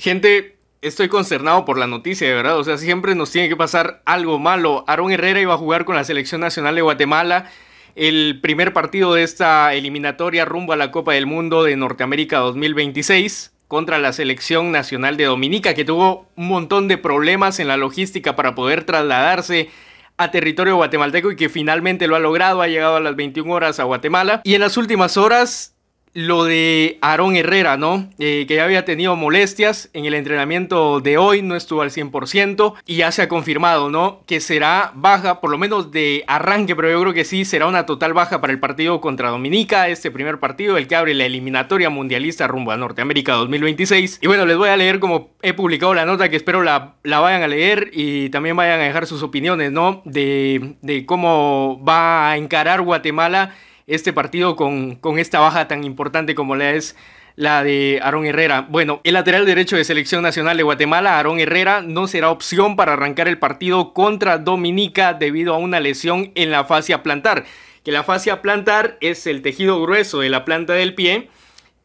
Gente, estoy consternado por la noticia, de verdad. O sea, siempre nos tiene que pasar algo malo. Aaron Herrera iba a jugar con la selección nacional de Guatemala. El primer partido de esta eliminatoria rumbo a la Copa del Mundo de Norteamérica 2026 contra la selección nacional de Dominica, que tuvo un montón de problemas en la logística para poder trasladarse a territorio guatemalteco y que finalmente lo ha logrado, ha llegado a las 21 horas a Guatemala. Y en las últimas horas lo de Aarón Herrera, ¿no? Eh, que ya había tenido molestias en el entrenamiento de hoy, no estuvo al 100% y ya se ha confirmado, ¿no? Que será baja, por lo menos de arranque, pero yo creo que sí, será una total baja para el partido contra Dominica, este primer partido, el que abre la eliminatoria mundialista rumbo a Norteamérica 2026. Y bueno, les voy a leer como he publicado la nota, que espero la, vayan a leer y también vayan a dejar sus opiniones, ¿no? De, de cómo va a encarar Guatemala este partido con, esta baja tan importante como la es la de aaron Herrera. Bueno, el lateral derecho de selección nacional de Guatemala, aaron Herrera, no será opción para arrancar el partido contra Dominica debido a una lesión en la fascia plantar. Que la fascia plantar es el tejido grueso de la planta del pie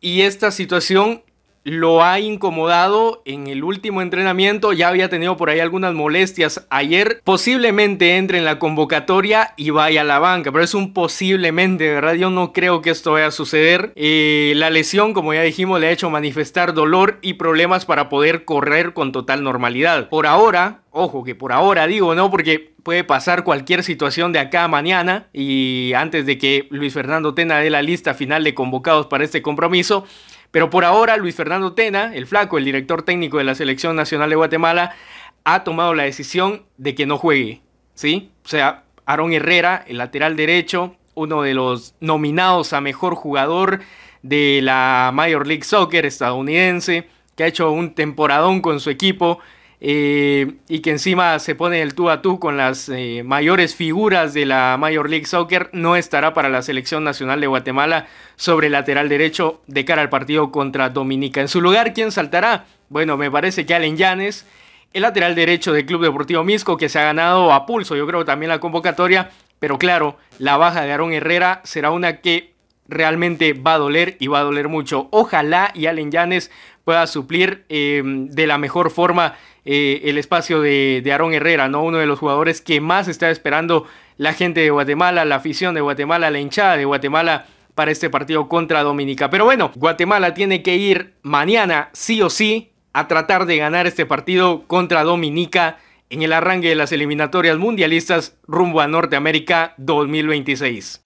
y esta situación lo ha incomodado en el último entrenamiento, ya había tenido por ahí algunas molestias ayer, posiblemente entre en la convocatoria y vaya a la banca, pero es un posiblemente, ¿verdad? Yo no creo que esto vaya a suceder. Eh, la lesión, como ya dijimos, le ha hecho manifestar dolor y problemas para poder correr con total normalidad. Por ahora, ojo que por ahora digo, ¿no? Porque puede pasar cualquier situación de acá a mañana y antes de que Luis Fernando Tena dé la lista final de convocados para este compromiso, pero por ahora, Luis Fernando Tena, el flaco, el director técnico de la Selección Nacional de Guatemala, ha tomado la decisión de que no juegue. ¿sí? O sea, Aaron Herrera, el lateral derecho, uno de los nominados a mejor jugador de la Major League Soccer estadounidense, que ha hecho un temporadón con su equipo, eh, y que encima se pone el tú a tú con las eh, mayores figuras de la Major League Soccer, no estará para la selección nacional de Guatemala sobre lateral derecho de cara al partido contra Dominica. En su lugar, ¿quién saltará? Bueno, me parece que Allen Llanes, el lateral derecho del Club Deportivo Misco, que se ha ganado a pulso, yo creo también la convocatoria, pero claro, la baja de Aarón Herrera será una que realmente va a doler y va a doler mucho. Ojalá y Allen Llanes pueda suplir eh, de la mejor forma eh, el espacio de, de Aarón Herrera, ¿no? Uno de los jugadores que más está esperando la gente de Guatemala, la afición de Guatemala, la hinchada de Guatemala para este partido contra Dominica. Pero bueno, Guatemala tiene que ir mañana, sí o sí, a tratar de ganar este partido contra Dominica en el arranque de las eliminatorias mundialistas rumbo a Norteamérica 2026.